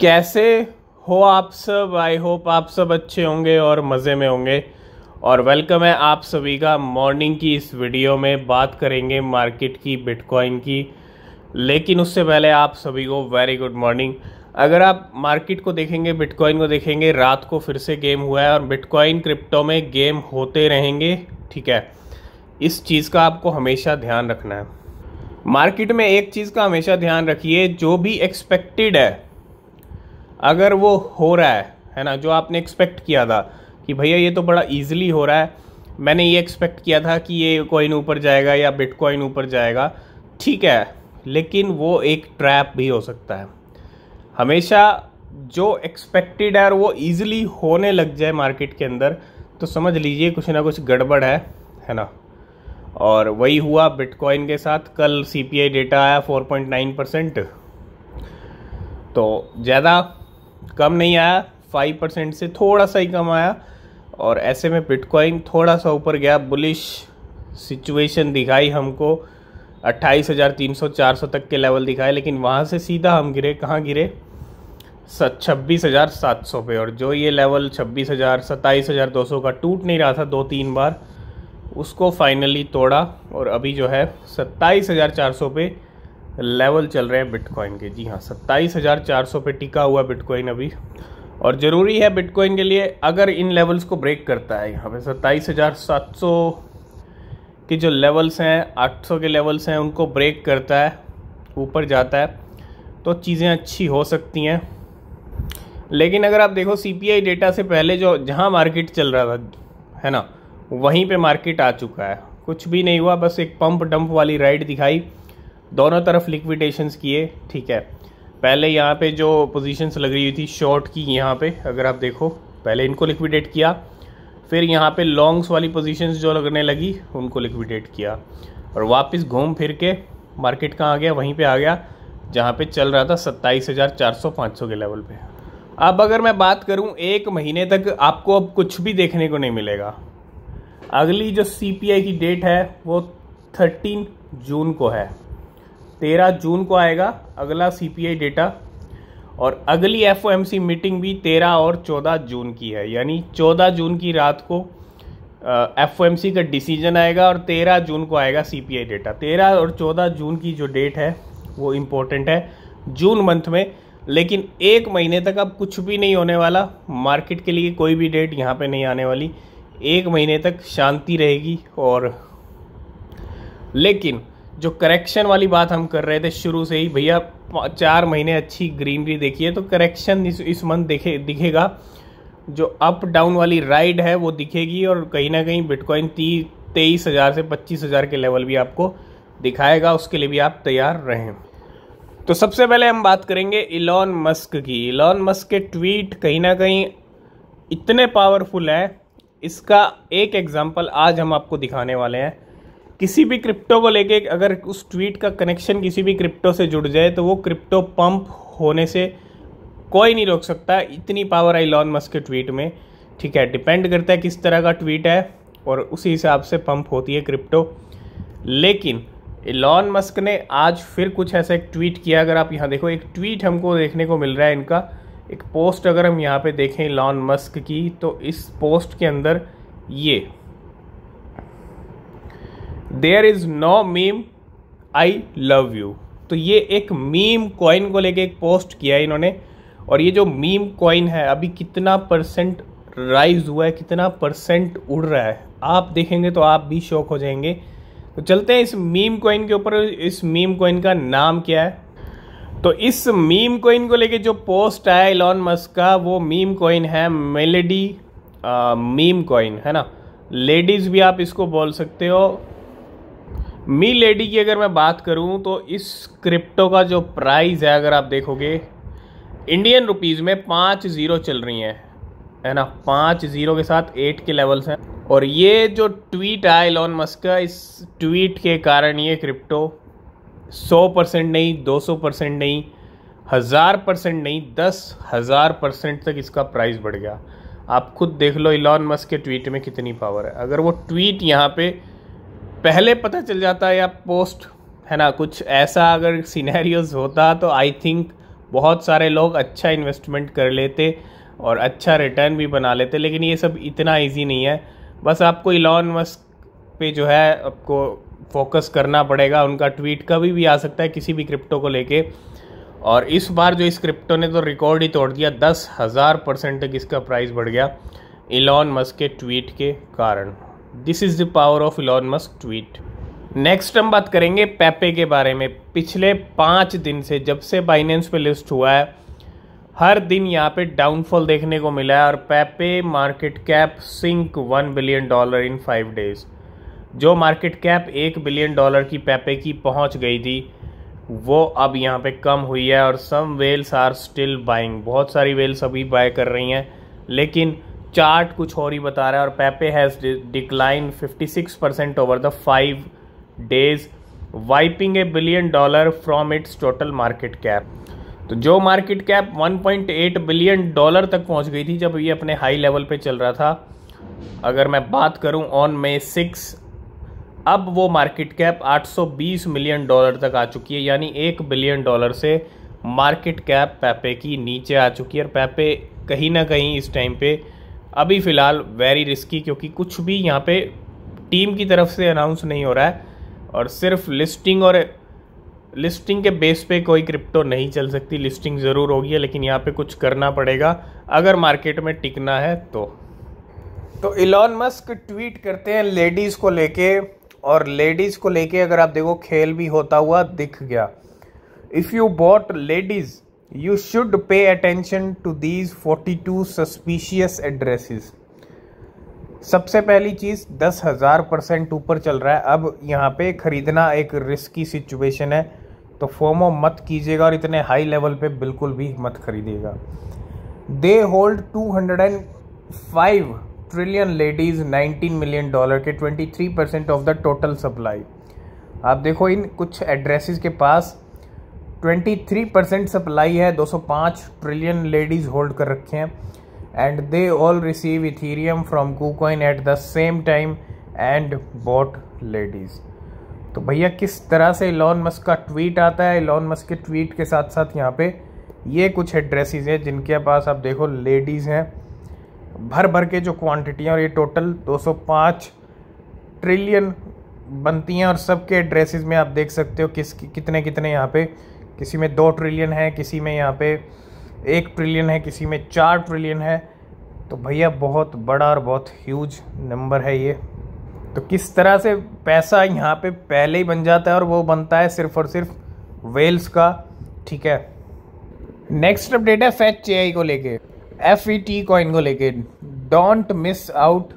कैसे हो आप सब आई होप आप सब अच्छे होंगे और मज़े में होंगे और वेलकम है आप सभी का मॉर्निंग की इस वीडियो में बात करेंगे मार्केट की बिटकॉइन की लेकिन उससे पहले आप सभी को वेरी गुड मॉर्निंग अगर आप मार्केट को देखेंगे बिटकॉइन को देखेंगे रात को फिर से गेम हुआ है और बिटकॉइन क्रिप्टो में गेम होते रहेंगे ठीक है इस चीज़ का आपको हमेशा ध्यान रखना है मार्केट में एक चीज़ का हमेशा ध्यान रखिए जो भी एक्सपेक्टेड है अगर वो हो रहा है है ना जो आपने एक्सपेक्ट किया था कि भैया ये तो बड़ा ईजिली हो रहा है मैंने ये एक्सपेक्ट किया था कि ये कॉइन ऊपर जाएगा या बिटकॉइन ऊपर जाएगा ठीक है लेकिन वो एक ट्रैप भी हो सकता है हमेशा जो एक्सपेक्टेड है और वो ईजिली होने लग जाए मार्केट के अंदर तो समझ लीजिए कुछ ना कुछ गड़बड़ है है ना और वही हुआ बिटकॉइन के साथ कल सीपीआई डेटा आया 4.9 परसेंट तो ज़्यादा कम नहीं आया फाइव परसेंट से थोड़ा सा ही कम आया और ऐसे में बिटकॉइन थोड़ा सा ऊपर गया बुलिश सिचुएशन दिखाई हमको अट्ठाईस हज़ार तीन सौ चार सौ तक के लेवल दिखाए लेकिन वहाँ से सीधा हम गिरे कहाँ गिरे छब्बीस हज़ार सात सौ पे और जो ये लेवल छब्बीस हज़ार सत्ताईस हज़ार दो सौ का टूट नहीं रहा था दो तीन बार उसको फाइनली तोड़ा और अभी जो है सत्ताईस हज़ार चार सौ पे लेवल चल रहे हैं बिटकॉइन के जी हाँ सत्ताईस हज़ार चार सौ पे टिका हुआ बिटकॉइन अभी और ज़रूरी है बिटकॉइन के लिए अगर इन लेवल्स को ब्रेक करता है यहाँ पे सत्ताईस हज़ार सात सौ के जो लेवल्स हैं आठ सौ के लेवल्स हैं उनको ब्रेक करता है ऊपर जाता है तो चीज़ें अच्छी हो सकती हैं लेकिन अगर आप देखो सी डेटा से पहले जो जहाँ मार्केट चल रहा था है ना वहीं पर मार्केट आ चुका है कुछ भी नहीं हुआ बस एक पंप डंप वाली राइड दिखाई दोनों तरफ लिक्विडेशन किए ठीक है पहले यहाँ पे जो पोजीशंस लग रही थी शॉर्ट की यहाँ पे अगर आप देखो पहले इनको लिक्विडेट किया फिर यहाँ पे लॉन्ग्स वाली पोजीशंस जो लगने लगी उनको लिक्विडेट किया और वापस घूम फिर के मार्केट कहाँ आ गया वहीं पे आ गया जहाँ पे चल रहा था सत्ताईस हज़ार चार सौ पाँच सौ के लेवल पे अब अगर मैं बात करूँ एक महीने तक आपको अब कुछ भी देखने को नहीं मिलेगा अगली जो सी की डेट है वो थर्टीन जून को है तेरह जून को आएगा अगला सी पी आई डेटा और अगली F O M C meeting भी तेरह और चौदह जून की है यानी चौदह जून की रात को एफ ओ एम सी का डिसीजन आएगा और तेरह जून को आएगा सी पी आई डेटा तेरह और चौदह जून की जो डेट है वो इम्पोर्टेंट है जून मंथ में लेकिन एक महीने तक अब कुछ भी नहीं होने वाला मार्केट के लिए कोई भी डेट यहाँ पे नहीं आने वाली एक महीने तक शांति रहेगी और लेकिन जो करेक्शन वाली बात हम कर रहे थे शुरू से ही भैया चार महीने अच्छी ग्रीनरी देखी है तो करेक्शन इस इस मंथ दिखे दिखेगा जो अप डाउन वाली राइड है वो दिखेगी और कहीं ना कहीं बिटकॉइन ती तेईस हज़ार से पच्चीस हज़ार के लेवल भी आपको दिखाएगा उसके लिए भी आप तैयार रहें तो सबसे पहले हम बात करेंगे इलॉन मस्क की इलॉन मस्क के ट्वीट कहीं ना कहीं इतने पावरफुल हैं इसका एक एग्जाम्पल आज हम आपको दिखाने वाले हैं किसी भी क्रिप्टो को लेके अगर उस ट्वीट का कनेक्शन किसी भी क्रिप्टो से जुड़ जाए तो वो क्रिप्टो पंप होने से कोई नहीं रोक सकता इतनी पावर आई लॉन मस्क के ट्वीट में ठीक है डिपेंड करता है किस तरह का ट्वीट है और उसी हिसाब से पंप होती है क्रिप्टो लेकिन लॉन मस्क ने आज फिर कुछ ऐसा एक ट्वीट किया अगर आप यहाँ देखो एक ट्वीट हमको देखने को मिल रहा है इनका एक पोस्ट अगर हम यहाँ पे देखें लॉन मस्क की तो इस पोस्ट के अंदर ये there is no meme I love you तो ये एक मीम कॉइन को लेके एक पोस्ट किया है इन्होंने और ये जो मीम कॉइन है अभी कितना परसेंट राइज हुआ है कितना परसेंट उड़ रहा है आप देखेंगे तो आप भी शौक हो जाएंगे तो चलते हैं इस मीम कॉइन के ऊपर इस मीम कॉइन का नाम क्या है तो इस मीम कॉइन को लेके जो पोस्ट आया इलॉन मस्क का वो मीम कॉइन है मेलेडी मीम कॉइन है ना लेडीज़ भी आप इसको बोल सकते हो मी लेडी की अगर मैं बात करूं तो इस क्रिप्टो का जो प्राइस है अगर आप देखोगे इंडियन रुपीज़ में पाँच ज़ीरो चल रही हैं है ना पाँच ज़ीरो के साथ एट के लेवल्स हैं और ये जो ट्वीट आया इलॉन मस्क का इस ट्वीट के कारण ये क्रिप्टो सौ परसेंट नहीं दो सौ परसेंट नहीं हज़ार परसेंट नहीं दस हज़ार परसेंट तक इसका प्राइस बढ़ गया आप खुद देख लो इलॉन मस्क के ट्वीट में कितनी पावर है अगर वो ट्वीट यहाँ पर पहले पता चल जाता या पोस्ट है ना कुछ ऐसा अगर सीनैरियोज होता तो आई थिंक बहुत सारे लोग अच्छा इन्वेस्टमेंट कर लेते और अच्छा रिटर्न भी बना लेते लेकिन ये सब इतना इजी नहीं है बस आपको इलॉन मस्क पे जो है आपको फोकस करना पड़ेगा उनका ट्वीट कभी भी आ सकता है किसी भी क्रिप्टो को लेके और इस बार जो इस क्रिप्टो ने तो रिकॉर्ड ही तोड़ दिया दस हज़ार परसेंट तक इसका प्राइस बढ़ गया इलॉन मस्क के ट्वीट के कारण this is the power of Elon Musk tweet next हम बात करेंगे पेपे के बारे में पिछले पाँच दिन से जब से बाइनेंस पे लिस्ट हुआ है हर दिन यहाँ पे डाउनफॉल देखने को मिला है और Pepe market cap since one billion dollar in five days जो मार्केट कैप एक बिलियन डॉलर की पेपे की पहुँच गई थी वो अब यहाँ पे कम हुई है और some whales are still buying बहुत सारी वेल्स अभी बाय कर रही हैं लेकिन चार्ट कुछ और ही बता रहा है और Pepe has decline 56 percent over the five days wiping a billion dollar from its total market cap तो जो मार्केट कैप 1.8 बिलियन डॉलर तक पहुंच गई थी जब ये अपने हाई लेवल पे चल रहा था अगर मैं बात करूं ऑन मे सिक्स अब वो मार्केट कैप 820 मिलियन डॉलर तक आ चुकी है यानी एक बिलियन डॉलर से मार्केट कैप पैपे की नीचे आ चुकी है और पैपे कहीं ना कहीं इस टाइम पे अभी फ़िलहाल वेरी रिस्की क्योंकि कुछ भी यहाँ पे टीम की तरफ से अनाउंस नहीं हो रहा है और सिर्फ लिस्टिंग और लिस्टिंग के बेस पे कोई क्रिप्टो नहीं चल सकती लिस्टिंग ज़रूर होगी लेकिन यहाँ पे कुछ करना पड़ेगा अगर मार्केट में टिकना है तो तो इलॉन मस्क ट्वीट करते हैं लेडीज़ को लेके और लेडीज़ को लेके अगर आप देखो खेल भी होता हुआ दिख गया if you bought ladies should pay attention to these forty 42 suspicious addresses सबसे पहली चीज़ दस हज़ार परसेंट ऊपर चल रहा है अब यहाँ पे ख़रीदना एक रिस्की सिचुएशन है तो फोमो मत कीजिएगा और इतने हाई लेवल पे बिल्कुल भी मत खरीदिएगा they hold 205 trillion ladies 19 million dollar के 23 percent of the total supply आप देखो इन कुछ एड्रेसेस के पास 23 परसेंट सप्लाई है 205 ट्रिलियन लेडीज़ होल्ड कर रखे हैं and they all receive Ethereum from KuCoin at the same time and bought ladies तो भैया किस तरह से इलॉन मस्क का ट्वीट आता है इलॉन मस्क के ट्वीट के साथ साथ यहाँ पे ये कुछ एड्रेसेस हैं जिनके पास आप देखो लेडीज़ हैं भर भर के जो क्वांटिटी हैं और ये टोटल 205 ट्रिलियन बनती हैं और सबके एड्रेसेस में आप देख सकते हो किस कितने कितने यहाँ पे किसी में दो ट्रिलियन है किसी में यहाँ पे एक ट्रिलियन है किसी में चार ट्रिलियन है तो भैया बहुत बड़ा और बहुत ह्यूज नंबर है ये तो किस तरह से पैसा यहाँ पे पहले ही बन जाता है और वो बनता है सिर्फ और सिर्फ वेल्स का ठीक है नेक्स्ट अपडेट है फैच ए को लेके एफ ई टी कॉइन को लेके डोंट मिस आउट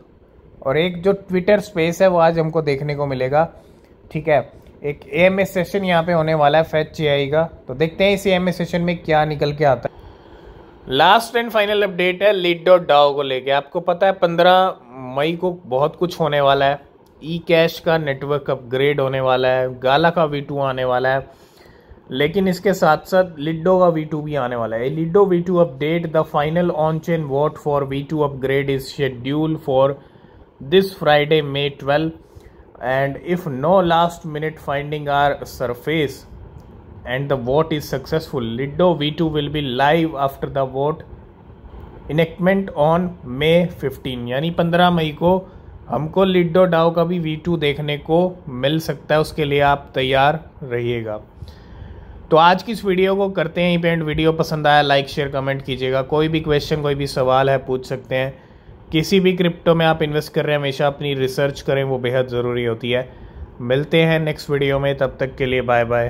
और एक जो ट्विटर स्पेस है वो आज हमको देखने को मिलेगा ठीक है एक ए एम एस सेशन यहाँ पे होने वाला है फैच आई का तो देखते हैं इस ए एम एस सेशन में क्या निकल के आता है लास्ट एंड फाइनल अपडेट है लिड और डाओ को लेके आपको पता है पंद्रह मई को बहुत कुछ होने वाला है ई कैश का नेटवर्क अपग्रेड होने वाला है गाला का वी टू आने वाला है लेकिन इसके साथ साथ लिडो का वी टू भी आने वाला है Lido V two update the final on chain what for V two upgrade is schedule for this Friday May twelve and if no last minute finding are surface and the vote is successful lido v2 will be live after the vote enactment on May 15 यानी 15 मई को हमको Lido Dow का भी V2 देखने को मिल सकता है उसके लिए आप तैयार रहिएगा तो आज की इस वीडियो को करते हैं इवेंट वीडियो पसंद आया लाइक शेयर कमेंट कीजिएगा कोई भी क्वेश्चन कोई भी सवाल है पूछ सकते हैं किसी भी क्रिप्टो में आप इन्वेस्ट कर रहे हैं हमेशा अपनी रिसर्च करें वो बेहद ज़रूरी होती है मिलते हैं नेक्स्ट वीडियो में तब तक के लिए बाय बाय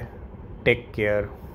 टेक केयर